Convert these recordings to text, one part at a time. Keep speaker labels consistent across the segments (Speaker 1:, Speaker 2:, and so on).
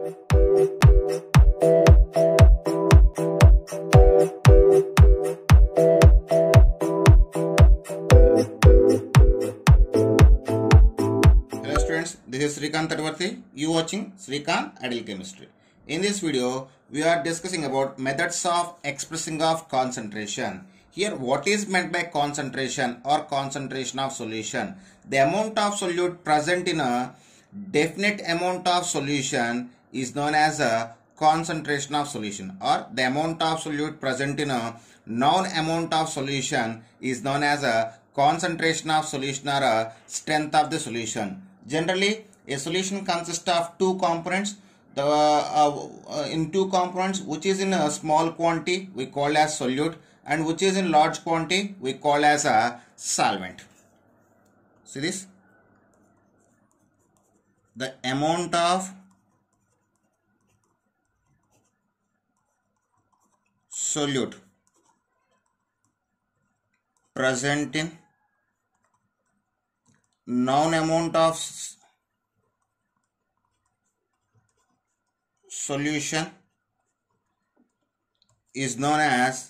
Speaker 1: this is Srikanth Tadvarthi. You watching Srikant Ideal Chemistry. In this video, we are discussing about methods of expressing of concentration. Here, what is meant by concentration or concentration of solution? The amount of solute present in a definite amount of solution is known as a concentration of solution or the amount of solute present in a known amount of solution is known as a concentration of solution or a strength of the solution. Generally, a solution consists of two components. The uh, uh, in two components, which is in a small quantity we call as solute, and which is in large quantity we call as a solvent. See this? The amount of solute present in known amount of solution is known as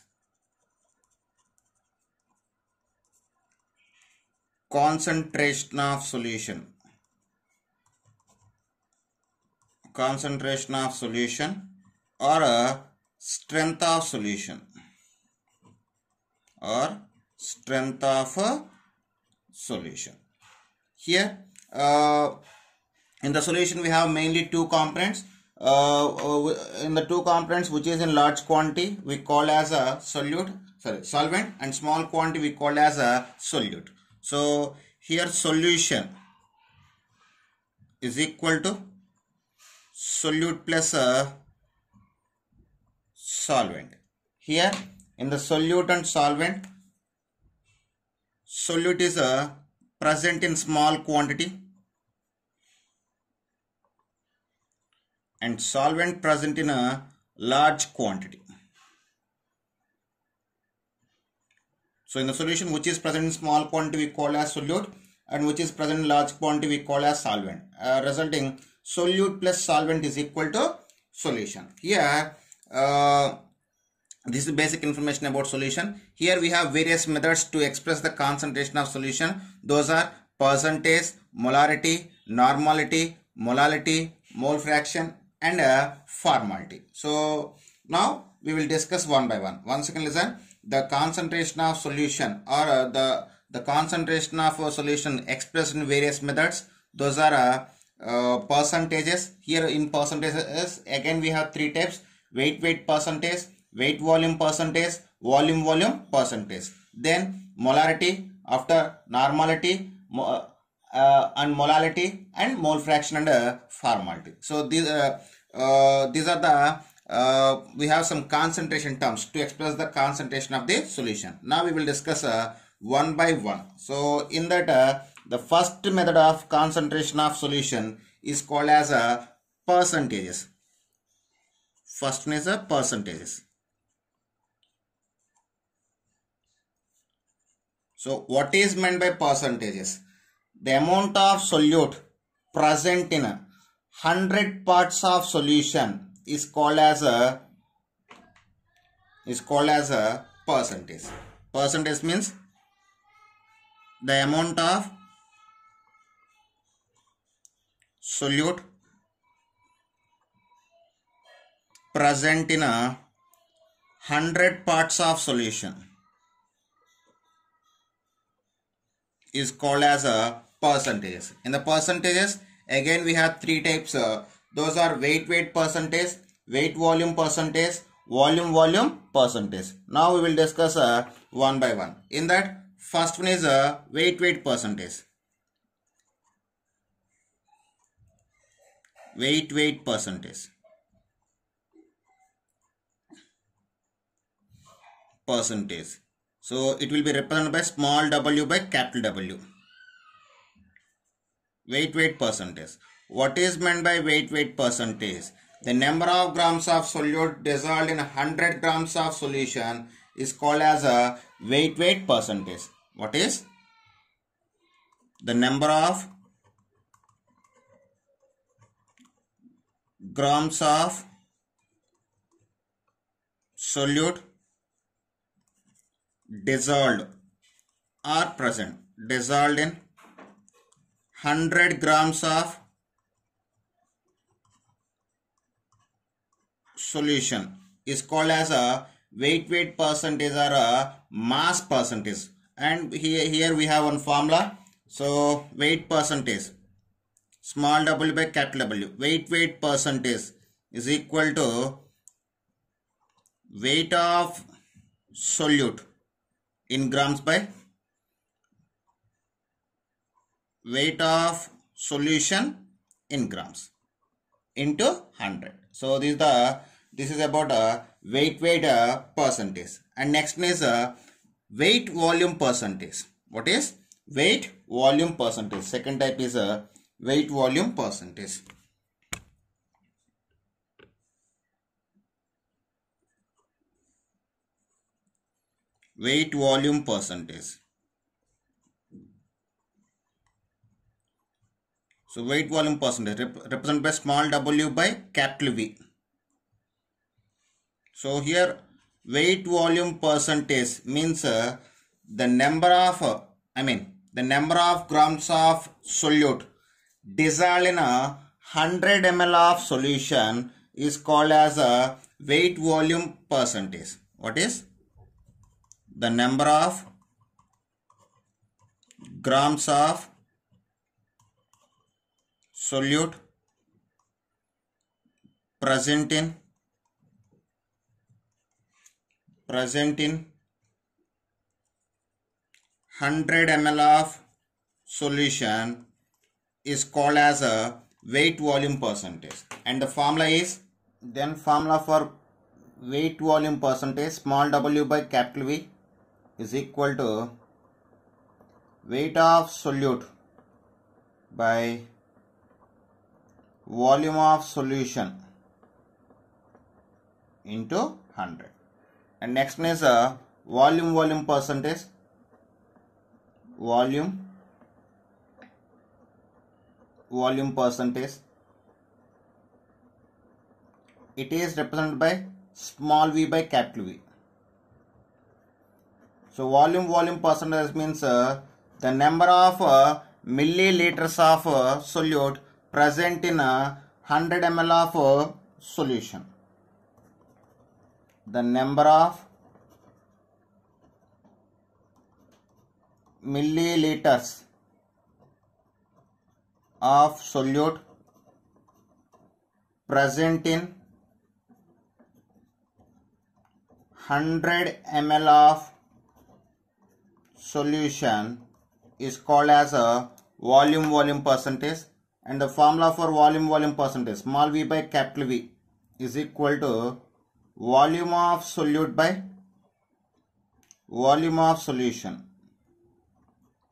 Speaker 1: concentration of solution concentration of solution or a strength of solution or strength of a solution. Here uh, in the solution we have mainly two components. Uh, uh in the two components which is in large quantity we call as a solute sorry solvent and small quantity we call as a solute. So here solution is equal to solute plus a solvent. Here in the solutant solvent, solute is uh, present in small quantity and solvent present in a large quantity. So in the solution which is present in small quantity we call as solute and which is present in large quantity we call as solvent uh, resulting solute plus solvent is equal to solution. Here uh, this is basic information about solution here we have various methods to express the concentration of solution those are percentage molarity normality molality mole fraction and uh, formality so now we will discuss one by one One second, listen the concentration of solution or uh, the the concentration of a solution expressed in various methods those are uh, uh percentages here in percentages again we have three types weight weight percentage, weight volume percentage, volume volume percentage. Then molarity, after normality, uh, uh, and molality and mole fraction and uh, formality. So these, uh, uh, these are the uh, we have some concentration terms to express the concentration of the solution. Now we will discuss uh, one by one. So in that uh, the first method of concentration of solution is called as a uh, percentages. First one is a percentages. So what is meant by percentages? The amount of solute present in a 100 parts of solution is called as a is called as a percentage. Percentage means the amount of solute present in a 100 parts of solution is called as a percentage. In the percentages, again we have three types. Uh, those are weight weight percentage, weight volume percentage, volume volume percentage. Now we will discuss uh, one by one. In that, first one is uh, weight weight percentage. Weight weight percentage. percentage. So it will be represented by small w by capital W. Weight weight percentage. What is meant by weight weight percentage? The number of grams of solute dissolved in 100 grams of solution is called as a weight weight percentage. What is? The number of grams of solute dissolved are present dissolved in 100 grams of solution is called as a weight weight percentage or a mass percentage and here here we have one formula so weight percentage small w by capital w weight weight percentage is equal to weight of solute in grams by weight of solution in grams into 100 so this is the this is about a uh, weight weight uh, percentage and next is a uh, weight volume percentage what is weight volume percentage second type is a weight volume percentage weight volume percentage. So weight volume percentage rep represented by small w by capital V. So here weight volume percentage means uh, the number of, uh, I mean the number of grams of solute dissolved in a 100 ml of solution is called as a uh, weight volume percentage. What is the number of grams of solute present in present in 100 ml of solution is called as a weight volume percentage and the formula is then formula for weight volume percentage small w by capital V is equal to weight of solute by volume of solution into 100 and next one is a uh, volume volume percentage volume volume percentage it is represented by small v by capital v so volume volume percentage means uh, the number of uh, milliliters of uh, solute present in a uh, 100 ml of uh, solution. The number of milliliters of solute present in 100 ml of solution is called as a volume volume percentage and the formula for volume volume percentage small v by capital V is equal to volume of solute by volume of solution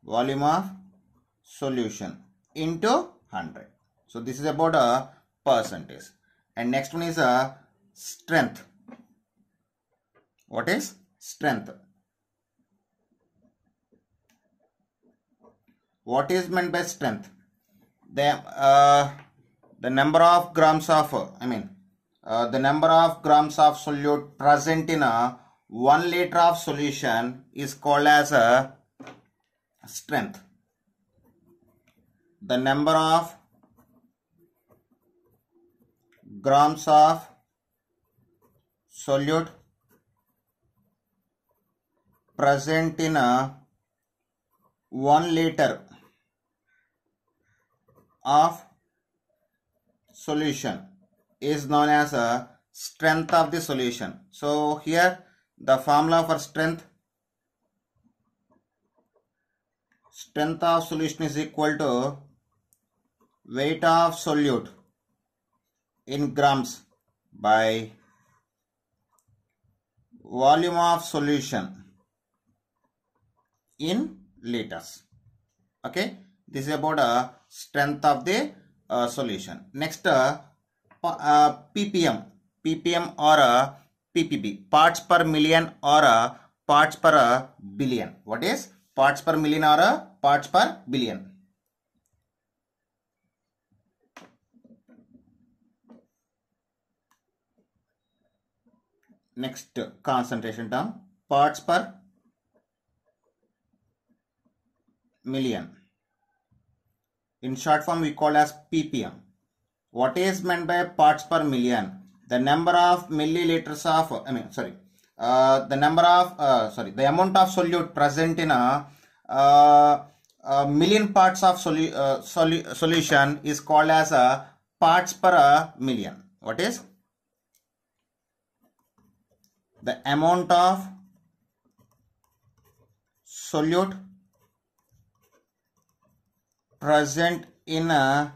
Speaker 1: volume of solution into 100 so this is about a percentage and next one is a strength what is strength What is meant by strength? The, uh, the number of grams of, I mean, uh, the number of grams of solute present in a 1 liter of solution is called as a strength. The number of grams of solute present in a 1 liter of solution is known as a strength of the solution. So here the formula for strength strength of solution is equal to weight of solute in grams by volume of solution in liters okay this is about uh, strength of the uh, solution. Next, uh, uh, ppm, ppm or uh, ppb, parts per million or uh, parts per uh, billion. What is parts per million or uh, parts per billion? Next uh, concentration term parts per million. In short form, we call as ppm. What is meant by parts per million? The number of milliliters of, I mean, sorry, uh, the number of, uh, sorry, the amount of solute present in a, uh, a million parts of solu uh, solu solution is called as a parts per million. What is? The amount of solute present in a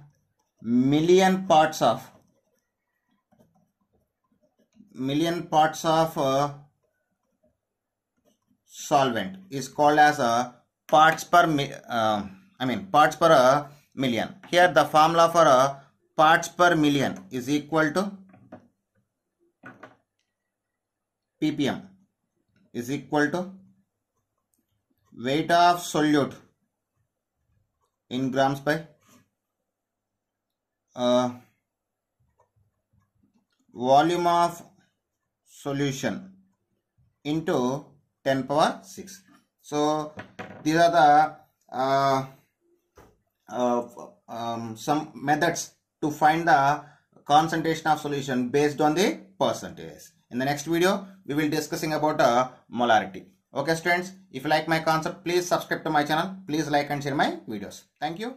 Speaker 1: million parts of million parts of solvent is called as a parts per uh, I mean parts per a million. Here the formula for a parts per million is equal to ppm is equal to weight of solute in grams by uh, volume of solution into 10 power 6 so these are the uh, uh, um, some methods to find the concentration of solution based on the percentage in the next video we will discussing about the molarity Okay students, if you like my concept, please subscribe to my channel. Please like and share my videos. Thank you.